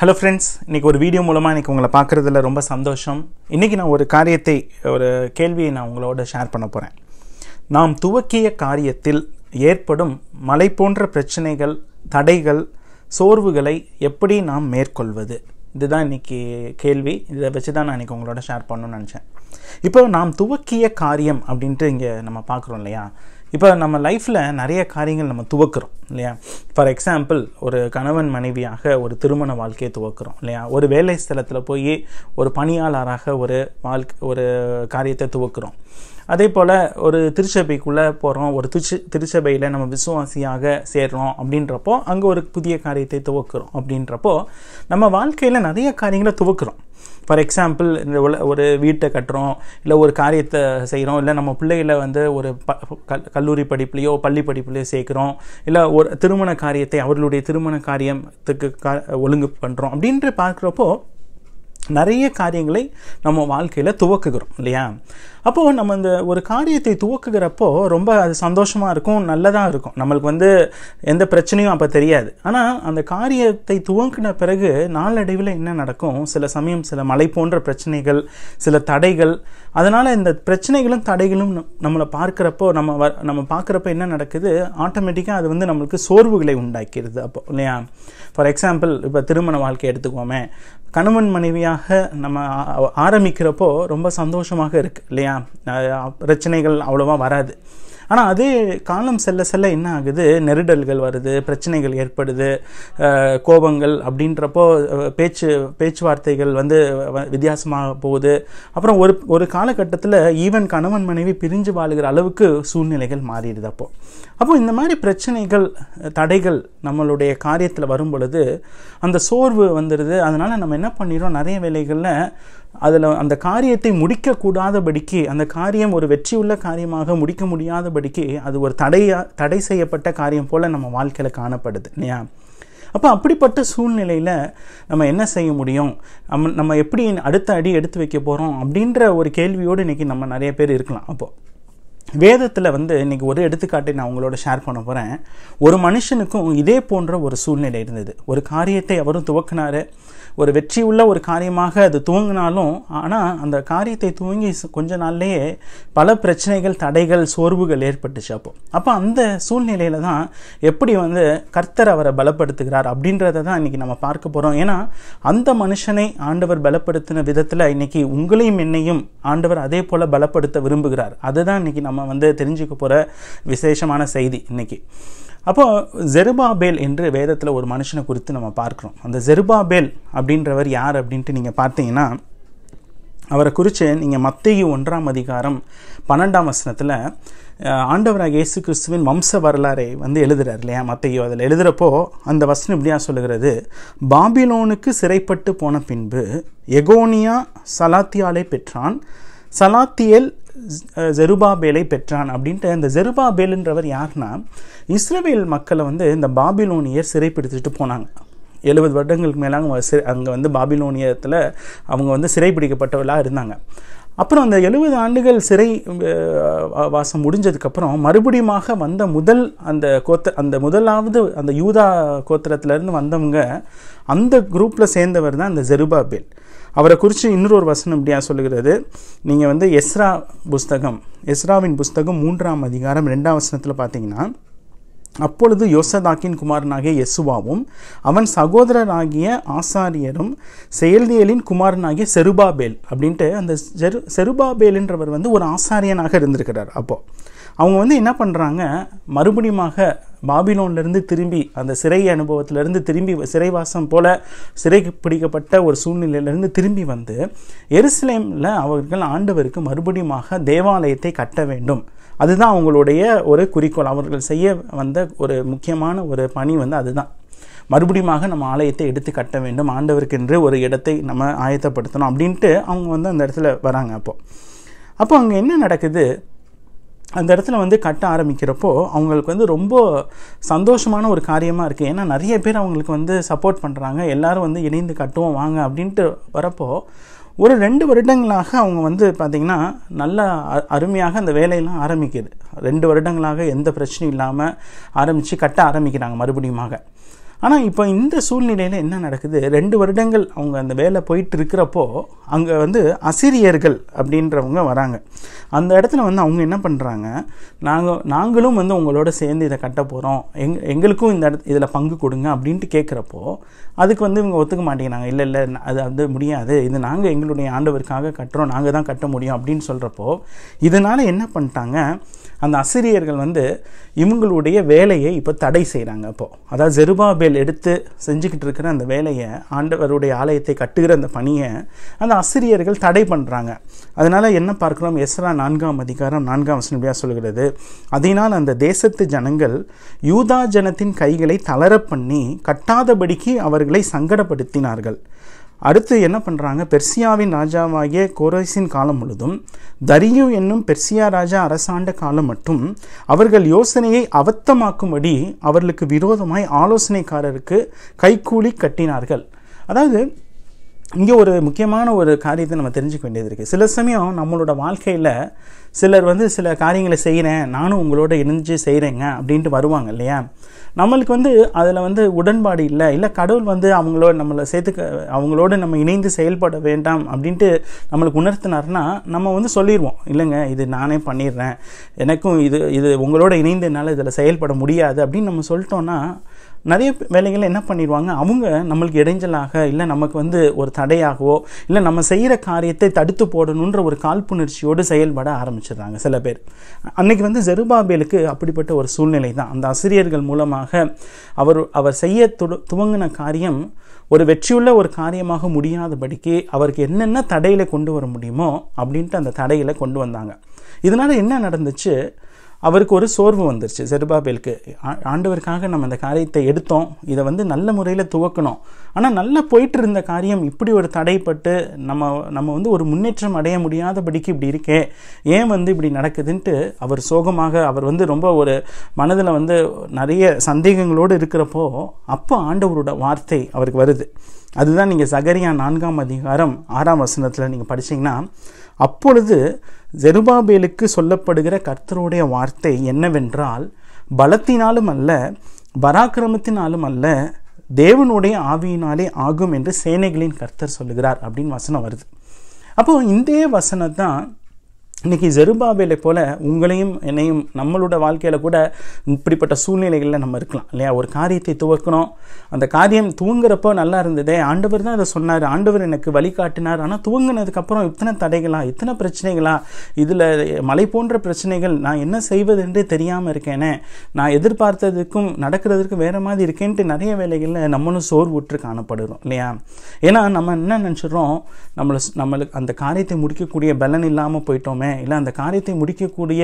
hello friends இன்றைக்கி ஒரு video மூலமாக இன்றைக்கி உங்களை பார்க்குறதுல ரொம்ப சந்தோஷம் இன்றைக்கி நான் ஒரு காரியத்தை ஒரு கேள்வியை நான் உங்களோட ஷேர் பண்ண போகிறேன் நாம் துவக்கிய காரியத்தில் ஏற்படும் மலை போன்ற பிரச்சனைகள் தடைகள் சோர்வுகளை எப்படி நாம் மேற்கொள்வது இதுதான் இன்றைக்கி கேள்வி இதை வச்சு தான் நான் இன்றைக்கி உங்களோட ஷேர் பண்ணணும்னு நினச்சேன் இப்போ நாம் துவக்கிய காரியம் அப்படின்ட்டு இங்கே நம்ம பார்க்குறோம் இல்லையா இப்போ நம்ம லைஃப்பில் நிறைய காரியங்கள் நம்ம துவக்கிறோம் இல்லையா ஃபார் எக்ஸாம்பிள் ஒரு கணவன் மனைவியாக ஒரு திருமண வாழ்க்கையை துவக்கிறோம் இல்லையா ஒரு வேலை ஸ்தலத்தில் போய் ஒரு பணியாளராக ஒரு வாழ்க்கை ஒரு காரியத்தை துவக்கிறோம் அதே போல் ஒரு திருச்சபைக்குள்ளே போகிறோம் ஒரு திருச்சி திருச்சபையில் நம்ம விசுவாசியாக சேர்கிறோம் அப்படின்றப்போ அங்கே ஒரு புதிய காரியத்தை துவக்கிறோம் அப்படின்றப்போ நம்ம வாழ்க்கையில் நிறைய காரியங்களை துவக்கிறோம் ஃபார் எக்ஸாம்பிள் இந்த ஒரு வீட்டை கட்டுறோம் இல்லை ஒரு காரியத்தை செய்கிறோம் இல்லை நம்ம பிள்ளைகளை வந்து ஒரு ப கல்லூரி படிப்புலையோ பள்ளி படிப்புலையோ சேர்க்குறோம் இல்லை ஒரு திருமண காரியத்தை அவர்களுடைய திருமண காரியத்துக்கு ஒழுங்கு பண்ணுறோம் அப்படின்ட்டு பார்க்குறப்போ நிறைய காரியங்களை நம்ம வாழ்க்கையில் துவக்குகிறோம் இல்லையா அப்போது நம்ம இந்த ஒரு காரியத்தை துவக்குகிறப்போ ரொம்ப அது சந்தோஷமாக இருக்கும் நல்லதாக இருக்கும் நம்மளுக்கு வந்து எந்த பிரச்சனையும் அப்போ தெரியாது ஆனால் அந்த காரியத்தை துவங்கின பிறகு நாளடைவில் என்ன நடக்கும் சில சமயம் சில மலை போன்ற பிரச்சனைகள் சில தடைகள் அதனால் இந்த பிரச்சனைகளும் தடைகளும் நம்மளை பார்க்குறப்போ நம்ம நம்ம பார்க்குறப்ப என்ன நடக்குது ஆட்டோமேட்டிக்காக அது வந்து நம்மளுக்கு சோர்வுகளை உண்டாக்கிறது அப்போ இல்லையா ஃபார் எக்ஸாம்பிள் இப்போ திருமண வாழ்க்கை எடுத்துக்கோமே கணவன் மனைவியாக நம்ம ஆரம்பிக்கிறப்போ ரொம்ப சந்தோஷமாக இருக்குது இல்லையா பிரச்சனைகள் அவ்வளோவா வராது ஆனால் அதே காலம் செல்ல செல்ல என்ன ஆகுது நெருடல்கள் வருது பிரச்சனைகள் ஏற்படுது கோபங்கள் அப்படின்றப்போ பேச்சு பேச்சுவார்த்தைகள் வந்து வித்தியாசமாக போகுது அப்புறம் ஒரு ஒரு காலகட்டத்தில் ஈவன் கணவன் மனைவி பிரிஞ்சு வாழுகிற அளவுக்கு சூழ்நிலைகள் மாறிடுது அப்போது அப்போ இந்த மாதிரி பிரச்சனைகள் தடைகள் நம்மளுடைய காரியத்தில் வரும் பொழுது அந்த சோர்வு வந்துடுது அதனால் நம்ம என்ன பண்ணிடுறோம் நிறைய வேலைகளில் அதில் அந்த காரியத்தை முடிக்கக்கூடாதபடிக்கு அந்த காரியம் ஒரு வெற்றியுள்ள காரியமாக முடிக்க முடியாதபடிக்கு அது ஒரு தடையாக தடை செய்யப்பட்ட காரியம் போல் நம்ம வாழ்க்கையில் காணப்படுது இல்லையா அப்போ அப்படிப்பட்ட சூழ்நிலையில் நம்ம என்ன செய்ய முடியும் நம்ம நம்ம எப்படி அடுத்த அடி எடுத்து வைக்க போகிறோம் அப்படின்ற ஒரு கேள்வியோடு இன்றைக்கி நம்ம நிறைய பேர் இருக்கலாம் அப்போது வேதத்தில் வந்து இன்றைக்கி ஒரு எடுத்துக்காட்டை நான் உங்களோட ஷேர் பண்ண போகிறேன் ஒரு மனுஷனுக்கும் இதே போன்ற ஒரு சூழ்நிலை இருந்தது ஒரு காரியத்தை அவரும் துவக்கினார் ஒரு வெற்றி உள்ள ஒரு காரியமாக அது துவங்கினாலும் ஆனால் அந்த காரியத்தை துவங்கி கொஞ்ச நாள்லேயே பல பிரச்சனைகள் தடைகள் சோர்வுகள் ஏற்பட்டுச்சு அப்போ அப்போ அந்த சூழ்நிலையில தான் எப்படி வந்து கர்த்தர் அவரை பலப்படுத்துகிறார் அப்படின்றத தான் இன்றைக்கி நம்ம பார்க்க போகிறோம் ஏன்னா அந்த மனுஷனை ஆண்டவர் பலப்படுத்தின விதத்தில் இன்றைக்கி உங்களையும் என்னையும் ஆண்டவர் அதே போல் பலப்படுத்த விரும்புகிறார் அதுதான் இன்றைக்கி நம்ம வந்து தெரிஞ்சுக்க போகிற விசேஷமான செய்தி இன்றைக்கி அப்போ ஜெருபாபேல் என்று வேதத்தில் ஒரு மனுஷனை குறித்து நம்ம பார்க்குறோம் அந்த ஜெருபாபேல் அப்படின்றவர் யார் அப்படின்ட்டு நீங்கள் பார்த்தீங்கன்னா அவரை குறித்து நீங்கள் மத்திய ஒன்றாம் அதிகாரம் பன்னெண்டாம் வசனத்தில் ஆண்டவராக இயேசு கிறிஸ்துவின் வம்ச வரலாறை வந்து எழுதுறார் இல்லையா மத்தையோ அதில் எழுதுகிறப்போ அந்த வசனம் இப்படியா சொல்லுகிறது பாபிலோனுக்கு சிறைப்பட்டு போன பின்பு எகோனியா சலாத்தியாலை பெற்றான் சலாத்தியல் ஜெருபாபேலை பெற்றான் அப்படின்ட்டு இந்த ஜெருபாபேலுன்றவர் யார்னா இஸ்ரேல் மக்களை வந்து இந்த பாபிலோனியர் சிறைப்பிடித்துட்டு போனாங்க எழுபது வருடங்களுக்கு மேலாங்க அவங்க அங்கே வந்து பாபிலோனியத்தில் அவங்க வந்து சிறைப்பிடிக்கப்பட்டவர்களாக இருந்தாங்க அப்புறம் அந்த எழுபது ஆண்டுகள் சிறை வாசம் முடிஞ்சதுக்கப்புறம் மறுபடியுமாக வந்த முதல் அந்த கோத்த அந்த முதலாவது அந்த யூதா கோத்திரத்துலேருந்து வந்தவங்க அந்த குரூப்பில் சேர்ந்தவர் தான் அந்த ஜெருபாபேல் அவரை குறித்து இன்னொரு ஒரு வசனம் இப்படியா சொல்லுகிறது நீங்கள் வந்து எஸ்ரா புஸ்தகம் எஸ்ராவின் புஸ்தகம் மூன்றாம் அதிகாரம் ரெண்டாம் வசனத்தில் பார்த்தீங்கன்னா அப்பொழுது யோசதாக்கின் குமாரனாகிய யெசுவாவும் அவன் சகோதரனாகிய ஆசாரியரும் செயல்தியலின் குமாரனாகிய செருபாபேல் அப்படின்ட்டு அந்த செரு செருபாபேலுன்றவர் வந்து ஒரு ஆசாரியனாக இருந்திருக்கிறார் அப்போது அவங்க வந்து என்ன பண்ணுறாங்க மறுபடியுமாக பாபிலோன்லேருந்து திரும்பி அந்த சிறை அனுபவத்திலேருந்து திரும்பி சிறைவாசம் போல சிறை பிடிக்கப்பட்ட ஒரு சூழ்நிலையிலேருந்து திரும்பி வந்து எருசலேமில் அவர்கள் ஆண்டவருக்கு மறுபடியுமாக தேவாலயத்தை கட்ட வேண்டும் அதுதான் அவங்களுடைய ஒரு குறிக்கோள் அவர்கள் செய்ய வந்த ஒரு முக்கியமான ஒரு பணி வந்து அதுதான் மறுபடியுமாக நம்ம ஆலயத்தை எடுத்து கட்ட வேண்டும் ஆண்டவருக்கென்று ஒரு இடத்தை நம்ம ஆயத்தப்படுத்தணும் அப்படின்ட்டு அவங்க வந்து அந்த இடத்துல வராங்க அப்போது அப்போ அங்கே என்ன நடக்குது அந்த இடத்துல வந்து கட்ட ஆரம்பிக்கிறப்போ அவங்களுக்கு வந்து ரொம்ப சந்தோஷமான ஒரு காரியமாக இருக்குது ஏன்னா நிறைய பேர் அவங்களுக்கு வந்து சப்போர்ட் பண்ணுறாங்க எல்லோரும் வந்து இணைந்து கட்டுவோம் வாங்க அப்படின்ட்டு வரப்போ ஒரு ரெண்டு வருடங்களாக அவங்க வந்து பார்த்திங்கன்னா நல்லா அருமையாக அந்த வேலையெல்லாம் ஆரம்பிக்குது ரெண்டு வருடங்களாக எந்த பிரச்சனையும் இல்லாமல் ஆரம்பித்து கட்ட ஆரம்பிக்கிறாங்க மறுபடியுமாக ஆனால் இப்போ இந்த சூழ்நிலையில் என்ன நடக்குது ரெண்டு வருடங்கள் அவங்க அந்த வேலை போயிட்டு இருக்கிறப்போ அங்கே வந்து அசிரியர்கள் அப்படின்றவங்க வராங்க அந்த இடத்துல வந்து அவங்க என்ன பண்ணுறாங்க நாங்கள் நாங்களும் வந்து உங்களோட சேர்ந்து இதை கட்ட போகிறோம் எங் எங்களுக்கும் இந்த இடத்து இதில் பங்கு கொடுங்க அப்படின்ட்டு கேட்குறப்போ அதுக்கு வந்து இவங்க ஒத்துக்க மாட்டேங்கிறாங்க இல்லை இல்லை அது வந்து முடியாது இது நாங்கள் எங்களுடைய ஆண்டவருக்காக கட்டுறோம் நாங்கள் தான் கட்ட முடியும் அப்படின்னு சொல்கிறப்போ இதனால் என்ன பண்ணிட்டாங்க அந்த அசிரியர்கள் வந்து இவங்களுடைய வேலையை இப்போ தடை செய்கிறாங்க அப்போது அதாவது ஜெருபாபேல் எடுத்து செஞ்சுக்கிட்டு இருக்கிற அந்த வேலையை ஆண்டவருடைய ஆலயத்தை கட்டுகிற அந்த பணியை அந்த அசிரியர்கள் தடை பண்ணுறாங்க அதனால் என்ன பார்க்குறோம் எஸ்ரா நான்காம் அதிகாரம் நான்காம் வசனப்படியாக சொல்கிறது அதனால் அந்த தேசத்து ஜனங்கள் யூதா ஜனத்தின் கைகளை தளர பண்ணி கட்டாதபடிக்கு அவர்களை சங்கடப்படுத்தினார்கள் அடுத்து என்ன பண்ணுறாங்க பெர்சியாவின் ராஜாவாகிய கோரேசின் காலம் முழுதும் தரியு என்னும் பெர்சியா ராஜா அரசாண்ட காலம் மட்டும் அவர்கள் யோசனையை அவத்தமாக்கும்படி அவர்களுக்கு விரோதமாய் ஆலோசனைக்காரருக்கு கைகூலி கட்டினார்கள் அதாவது இங்கே ஒரு முக்கியமான ஒரு காரியத்தை நம்ம தெரிஞ்சுக்க வேண்டியது இருக்குது சில சமயம் நம்மளோட வாழ்க்கையில் சிலர் வந்து சில காரியங்களை செய்கிறேன் நானும் உங்களோட இணைஞ்சு செய்கிறேங்க அப்படின்ட்டு வருவாங்க இல்லையா நம்மளுக்கு வந்து அதில் வந்து உடன்பாடு இல்லை இல்லை கடவுள் வந்து அவங்களோட நம்மளை சேர்த்துக்க அவங்களோட நம்ம இணைந்து செயல்பட வேண்டாம் அப்படின்ட்டு நம்மளுக்கு உணர்த்தினார்னா நம்ம வந்து சொல்லிடுவோம் இல்லைங்க இது நானே பண்ணிடுறேன் எனக்கும் இது இது உங்களோட இணைந்து என்னால் இதில் செயல்பட முடியாது அப்படின்னு நம்ம சொல்லிட்டோன்னா நிறைய வேலைகளில் என்ன பண்ணிடுவாங்க அவங்க நம்மளுக்கு இடைஞ்சலாக இல்லை நமக்கு வந்து ஒரு தடையாகவோ இல்லை நம்ம செய்கிற காரியத்தை தடுத்து போடணுன்ற ஒரு காழ்ப்புணர்ச்சியோடு செயல்பட ஆரம்பிச்சிடுறாங்க சில பேர் அன்னைக்கு வந்து ஜெருபாபேலுக்கு அப்படிப்பட்ட ஒரு சூழ்நிலை தான் அந்த ஆசிரியர்கள் மூலமாக அவர் அவர் செய்ய துவங்கின காரியம் ஒரு வெற்றியுள்ள ஒரு காரியமாக முடியாதபடிக்கு அவருக்கு என்னென்ன தடையில் கொண்டு வர முடியுமோ அப்படின்ட்டு அந்த தடையில் கொண்டு வந்தாங்க இதனால் என்ன நடந்துச்சு அவருக்கு ஒரு சோர்வு வந்துருச்சு செருபாபேலுக்கு ஆண்டவருக்காக நம்ம இந்த காரியத்தை எடுத்தோம் இதை வந்து நல்ல முறையில் துவக்கணும் ஆனால் நல்லா போயிட்டு இருந்த காரியம் இப்படி ஒரு தடைப்பட்டு நம்ம நம்ம வந்து ஒரு முன்னேற்றம் அடைய முடியாதபடிக்கு இப்படி இருக்கே ஏன் வந்து இப்படி நடக்குதுன்ட்டு அவர் சோகமாக அவர் வந்து ரொம்ப ஒரு மனதில் வந்து நிறைய சந்தேகங்களோடு இருக்கிறப்போ அப்போ ஆண்டவரோட வார்த்தை அவருக்கு வருது அதுதான் நீங்கள் சகரியா நான்காம் அதிகாரம் ஆறாம் வசனத்தில் நீங்கள் படித்தீங்கன்னா அப்பொழுது ஜெருபாபேலுக்கு சொல்லப்படுகிற கர்த்தருடைய வார்த்தை என்னவென்றால் பலத்தினாலும் அல்ல பராக்கிரமத்தினாலும் அல்ல தேவனுடைய ஆவியினாலே ஆகும் என்று சேனைகளின் கர்த்தர் சொல்லுகிறார் அப்படின்னு வசனம் வருது அப்போது இந்த வசனம் தான் இன்றைக்கி ஜெருபாபேலை போல் உங்களையும் என்னையும் நம்மளோட வாழ்க்கையில் கூட இப்படிப்பட்ட சூழ்நிலைகளில் நம்ம இருக்கலாம் இல்லையா ஒரு காரியத்தை துவக்கணும் அந்த காரியம் தூங்குறப்போ நல்லா இருந்ததே ஆண்டவர் தான் அதை சொன்னார் ஆண்டவர் எனக்கு வழிகாட்டினார் ஆனால் துவங்கினதுக்கப்புறம் இத்தனை தடைகளா இத்தனை பிரச்சனைகளா இதில் மலை போன்ற பிரச்சனைகள் நான் என்ன செய்வது என்றே தெரியாமல் இருக்கேனே நான் எதிர்பார்த்ததுக்கும் நடக்கிறதுக்கும் வேறு மாதிரி இருக்கேன்ட்டு நிறைய வேலைகளில் நம்மளும் சோர்வுற்று காணப்படுகிறோம் இல்லையா ஏன்னா நம்ம என்ன நினச்சிடறோம் நம்மளை நம்மளுக்கு அந்த காரியத்தை முடிக்கக்கூடிய பலன் இல்லாமல் போயிட்டோமே பண்ணுறேன் இல்லை அந்த காரியத்தை முடிக்கக்கூடிய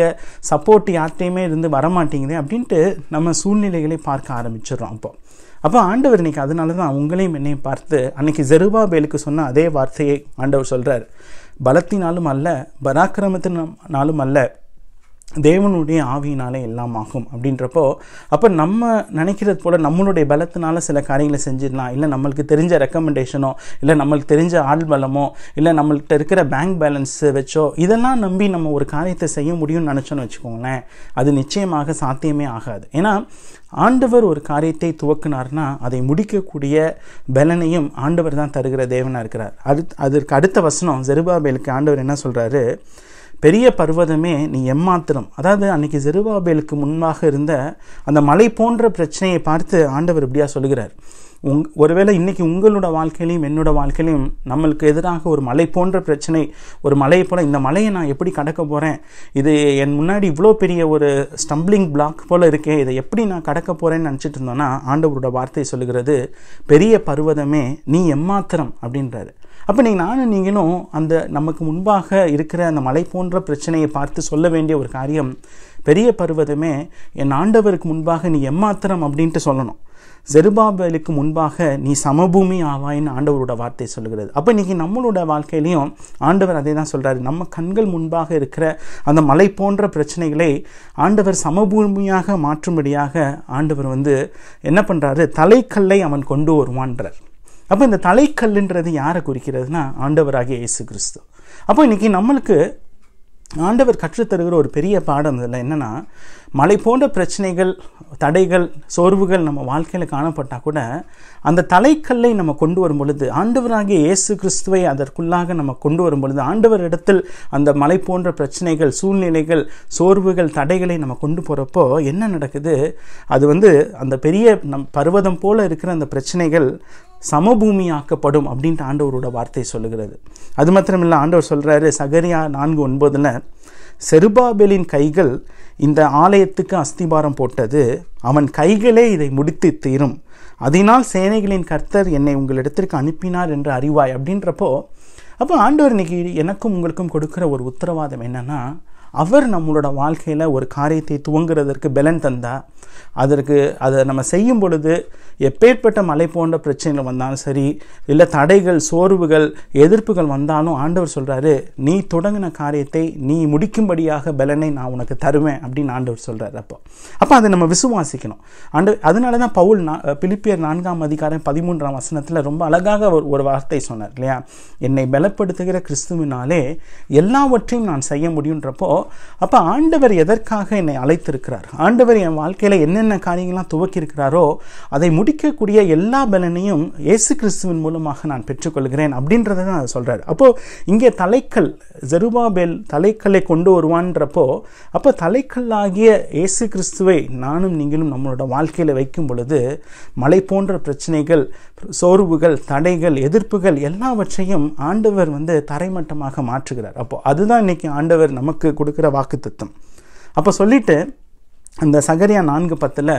சப்போர்ட் யார்கிட்டையுமே இருந்து வரமாட்டேங்கிறேன் அப்படின்ட்டு நம்ம சூழ்நிலைகளை பார்க்க ஆரம்பிச்சிடுறோம் அப்போ அப்போ ஆண்டவர் இன்றைக்கி அதனால தான் உங்களையும் என்னையும் பார்த்து அன்னைக்கு ஜெருபாபேலுக்கு சொன்ன அதே வார்த்தையை ஆண்டவர் சொல்கிறார் பலத்தினாலும் அல்ல பராக்கிரமத்தினாலும் அல்ல தேவனுடைய ஆவியினாலே எல்லாம் ஆகும் அப்படின்றப்போ அப்போ நம்ம நினைக்கிறது போல் நம்மளுடைய பலத்தினால சில காரியங்களை செஞ்சிடலாம் இல்லை நம்மளுக்கு தெரிஞ்ச ரெக்கமெண்டேஷனோ இல்லை நம்மளுக்கு தெரிஞ்ச ஆள் பலமோ இல்லை நம்மள்கிட்ட இருக்கிற பேங்க் பேலன்ஸ் வச்சோ இதெல்லாம் நம்பி நம்ம ஒரு காரியத்தை செய்ய முடியும்னு நினச்சோன்னு வச்சுக்கோங்களேன் அது நிச்சயமாக சாத்தியமே ஆகாது ஏன்னா ஆண்டவர் ஒரு காரியத்தை துவக்கினார்னா அதை முடிக்கக்கூடிய பலனையும் ஆண்டவர் தான் தருகிற தேவனாக இருக்கிறார் அடுத் அதற்கு அடுத்த வசனம் ஜெருபாபேலுக்கு ஆண்டவர் என்ன சொல்கிறாரு பெரிய பர்வதமே நீ எம்மாத்திரம் அதாவது அன்னைக்கு ஜெருபாபேலுக்கு முன்பாக இருந்த அந்த மலை போன்ற பிரச்சனையை பார்த்து ஆண்டவர் இப்படியா சொல்கிறார் உங் ஒருவேளை இன்றைக்கி உங்களோட வாழ்க்கையிலையும் என்னோட வாழ்க்கையிலையும் நம்மளுக்கு எதிராக ஒரு மலை போன்ற பிரச்சனை ஒரு மலையை போல் இந்த மலையை நான் எப்படி கடக்க போகிறேன் இது என் முன்னாடி இவ்வளோ பெரிய ஒரு ஸ்டம்பிளிங் பிளாக் போல் இருக்கேன் இதை எப்படி நான் கடக்க போகிறேன்னு நினச்சிட்டு இருந்தோன்னா ஆண்டவரோட வார்த்தை சொல்லுகிறது பெரிய பருவதமே நீ எம்மாத்திரம் அப்படின்றாரு அப்போ நீங்கள் நானும் நீங்களும் அந்த நமக்கு முன்பாக இருக்கிற அந்த மலை போன்ற பிரச்சனையை பார்த்து சொல்ல வேண்டிய ஒரு காரியம் பெரிய பருவதமே என் ஆண்டவருக்கு முன்பாக நீ எம்மாத்திரம் அப்படின்ட்டு சொல்லணும் ஜெருபாபேலுக்கு முன்பாக நீ சமபூமி ஆவாயின்னு ஆண்டவரோட வார்த்தை சொல்லுகிறது அப்போ இன்றைக்கி நம்மளோட வாழ்க்கையிலையும் ஆண்டவர் அதே தான் சொல்கிறாரு நம்ம கண்கள் முன்பாக இருக்கிற அந்த மலை போன்ற பிரச்சனைகளை ஆண்டவர் சமபூமியாக மாற்றும்படியாக ஆண்டவர் வந்து என்ன பண்ணுறாரு தலைக்கல்லை அவன் கொண்டு வருவான்றார் அப்போ இந்த தலைக்கல்லுன்றது யாரை குறிக்கிறதுனா ஆண்டவராகிய இயேசு கிறிஸ்து அப்போ இன்றைக்கி நம்மளுக்கு ஆண்டவர் கற்றுத்தருகிற ஒரு பெரிய பாடம் இதில் என்னென்னா மலை போன்ற பிரச்சனைகள் தடைகள் சோர்வுகள் நம்ம வாழ்க்கையில் காணப்பட்டால் கூட அந்த தலைக்கல்லை நம்ம கொண்டு வரும் பொழுது ஆண்டவராகிய இயேசு கிறிஸ்துவை அதற்குள்ளாக நம்ம கொண்டு வரும் பொழுது ஆண்டவர் இடத்தில் அந்த மலை போன்ற பிரச்சனைகள் சூழ்நிலைகள் சோர்வுகள் தடைகளை நம்ம கொண்டு போகிறப்போ என்ன நடக்குது அது வந்து அந்த பெரிய நம் பருவதம் போல் இருக்கிற அந்த பிரச்சனைகள் சமபூமியாக்கப்படும் அப்படின்ட்டு ஆண்டவரோட வார்த்தை சொல்லுகிறது அது மாத்திரமில்லை ஆண்டவர் சொல்கிறாரு சகரியா நான்கு ஒன்பதில் செருபாபெலின் கைகள் இந்த ஆலயத்துக்கு அஸ்திபாரம் போட்டது அவன் கைகளே இதை முடித்து தீரும் அதனால் சேனைகளின் கர்த்தர் என்னை உங்களிடத்திற்கு அனுப்பினார் என்று அறிவாய் அப்படின்றப்போ அப்போ ஆண்டவர் இன்னைக்கு எனக்கும் உங்களுக்கும் கொடுக்குற ஒரு உத்தரவாதம் என்னென்னா அவர் நம்மளோட வாழ்க்கையில் ஒரு காரியத்தை துவங்குறதற்கு பலன் தந்தால் அதற்கு அதை நம்ம செய்யும் பொழுது எப்பேற்பட்ட மலை போன்ற பிரச்சனைகள் வந்தாலும் சரி இல்லை தடைகள் சோர்வுகள் எதிர்ப்புகள் வந்தாலும் ஆண்டவர் சொல்கிறாரு நீ தொடங்கின காரியத்தை நீ முடிக்கும்படியாக பலனை நான் உனக்கு தருவேன் அப்படின்னு ஆண்டவர் சொல்கிறார் அப்போ அப்போ அதை நம்ம விசுவாசிக்கணும் ஆண்டு அதனால தான் பவுல் நான் பிலிப்பியர் நான்காம் அதிகாரம் பதிமூன்றாம் வசனத்தில் ரொம்ப அழகாக ஒரு ஒரு வார்த்தை சொன்னார் இல்லையா என்னை பலப்படுத்துகிற கிறிஸ்துவினாலே எல்லாவற்றையும் நான் செய்ய முடியுன்றப்போ அப்போ ஆண்டவர் எதற்காக என்னை அழைத்திருக்கிறார் ஆண்டவர் என் வாழ்க்கையில் என்னென்ன காரியங்கள்லாம் துவக்கியிருக்கிறாரோ அதை முடிக்கக்கூடிய எல்லா பலனையும் இயேசு கிறிஸ்துவின் மூலமாக நான் பெற்றுக்கொள்கிறேன் அப்படின்றத தான் சொல்கிறார் அப்போது இங்கே தலைக்கல் ஜெருபாபேல் தலைக்கல்லை கொண்டு வருவான்றப்போ அப்போ தலைக்கல்லாகிய இயேசு கிறிஸ்துவை நானும் நீங்களும் நம்மளோட வாழ்க்கையில் வைக்கும் பொழுது மலை போன்ற பிரச்சனைகள் சோர்வுகள் தடைகள் எதிர்ப்புகள் எல்லாவற்றையும் ஆண்டவர் வந்து தரைமட்டமாக மாற்றுகிறார் அப்போ அதுதான் இன்றைக்கி ஆண்டவர் நமக்கு கொடுக்குற வாக்கு தத்துவம் அப்போ சொல்லிட்டு அந்த சகரியா நான்கு பத்தில்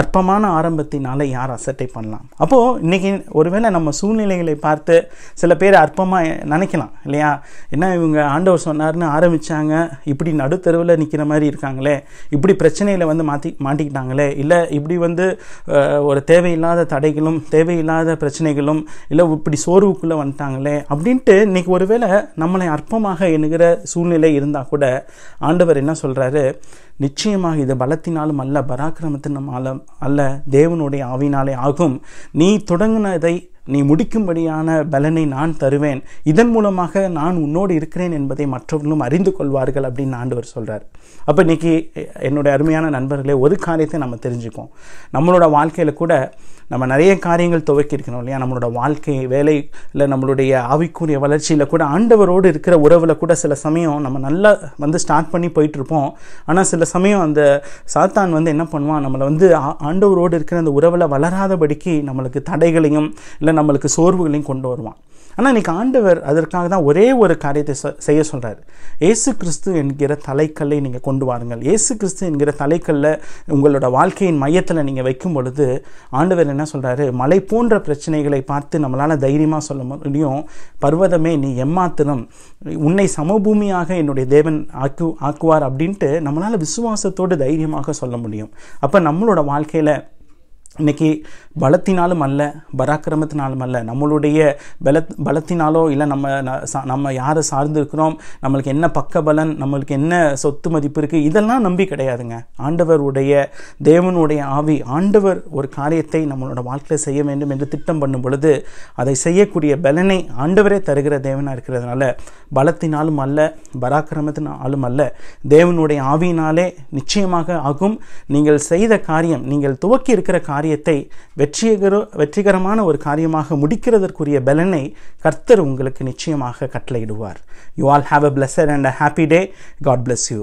அற்பமான ஆரம்பத்தினால யார் அசட்டை பண்ணலாம் அப்போது இன்றைக்கி ஒருவேளை நம்ம சூழ்நிலைகளை பார்த்து சில பேர் அற்பமாக நினைக்கலாம் இல்லையா என்ன இவங்க ஆண்டவர் சொன்னார்னு ஆரம்பித்தாங்க இப்படி நடுத்தருவில் நிற்கிற மாதிரி இருக்காங்களே இப்படி பிரச்சனையில் வந்து மாற்றி மாட்டிக்கிட்டாங்களே இல்லை இப்படி வந்து ஒரு தேவையில்லாத தடைகளும் தேவையில்லாத பிரச்சனைகளும் இல்லை இப்படி சோர்வுக்குள்ளே வந்துட்டாங்களே அப்படின்ட்டு இன்றைக்கி ஒருவேளை நம்மளை அற்பமாக எண்ணுகிற சூழ்நிலை இருந்தால் கூட ஆண்டவர் என்ன சொல்கிறாரு நிச்சயமாக இது பலத்தினாலும் அல்ல பராக்கிரமத்தினாலும் அல்ல தேவனுடைய ஆவினாலே ஆகும் நீ தொடங்கினதை நீ முடிக்கும்படியான பலனை நான் தருவேன் இதன் மூலமாக நான் உன்னோடு இருக்கிறேன் என்பதை மற்றவர்களும் அறிந்து கொள்வார்கள் அப்படின்னு ஆண்டவர் சொல்கிறார் அப்போ இன்றைக்கி என்னுடைய அருமையான நண்பர்களே ஒரு காரியத்தை நம்ம தெரிஞ்சுக்கோம் நம்மளோட வாழ்க்கையில் கூட நம்ம நிறைய காரியங்கள் துவக்கியிருக்கணும் இல்லையா நம்மளோட வாழ்க்கை வேலை இல்லை நம்மளுடைய ஆவிக்குரிய வளர்ச்சியில் கூட ஆண்டவரோடு இருக்கிற உறவில் கூட சில சமயம் நம்ம நல்லா வந்து ஸ்டார்ட் பண்ணி போயிட்டுருப்போம் ஆனால் சில சமயம் அந்த சாத்தான் வந்து என்ன பண்ணுவான் நம்மளை வந்து ஆண்டவரோடு இருக்கிற அந்த உறவில் வளராதபடிக்கு நம்மளுக்கு தடைகளையும் இல்லை நம்மளுக்கு சோர்வுகளையும் கொண்டு வருவான் ஆனால் இன்றைக்கி ஆண்டவர் அதற்காக தான் ஒரே ஒரு காரியத்தை செய்ய சொல்கிறார் ஏசு கிறிஸ்து என்கிற தலைக்கல்லை நீங்கள் கொண்டு வாருங்கள் ஏசு கிறிஸ்து என்கிற தலைக்கல்லை உங்களோட வாழ்க்கையின் மையத்தில் நீங்கள் வைக்கும் பொழுது ஆண்டவர் என்ன சொல்கிறாரு மலை போன்ற பிரச்சனைகளை பார்த்து நம்மளால் தைரியமாக சொல்ல முடியும் பர்வதமே நீ எம்மாத்திரம் உன்னை சமபூமியாக என்னுடைய தேவன் ஆக்கு ஆக்குவார் அப்படின்ட்டு நம்மளால் விசுவாசத்தோடு தைரியமாக சொல்ல முடியும் அப்போ நம்மளோட வாழ்க்கையில் இன்றைக்கி பலத்தினாலும் அல்ல பராக்கிரமத்தினாலும் அல்ல நம்மளுடைய பல பலத்தினாலோ இல்லை நம்ம நம்ம யாரை சார்ந்து இருக்கிறோம் நம்மளுக்கு என்ன பக்க பலன் நம்மளுக்கு என்ன சொத்து மதிப்பு இருக்குது இதெல்லாம் நம்பி கிடையாதுங்க ஆண்டவருடைய தேவனுடைய ஆவி ஆண்டவர் ஒரு காரியத்தை நம்மளோட வாழ்க்கையில் செய்ய வேண்டும் என்று திட்டம் பண்ணும் பொழுது அதை செய்யக்கூடிய பலனை ஆண்டவரே தருகிற தேவனாக இருக்கிறதுனால பலத்தினாலும் அல்ல பராக்கிரமத்தினாலும் அல்ல தேவனுடைய ஆவியினாலே நிச்சயமாக ஆகும் நீங்கள் செய்த காரியம் நீங்கள் துவக்கி இருக்கிற காரியம் காரியத்தை வெற்றிகர வெற்றிகரமான ஒரு காரியமாக முடிக்கிறதற்குரிய பலனை கர்த்தர் உங்களுக்கு நிச்சயமாக கட்டளையிடுவார் you all have a pleasure and a happy day God bless you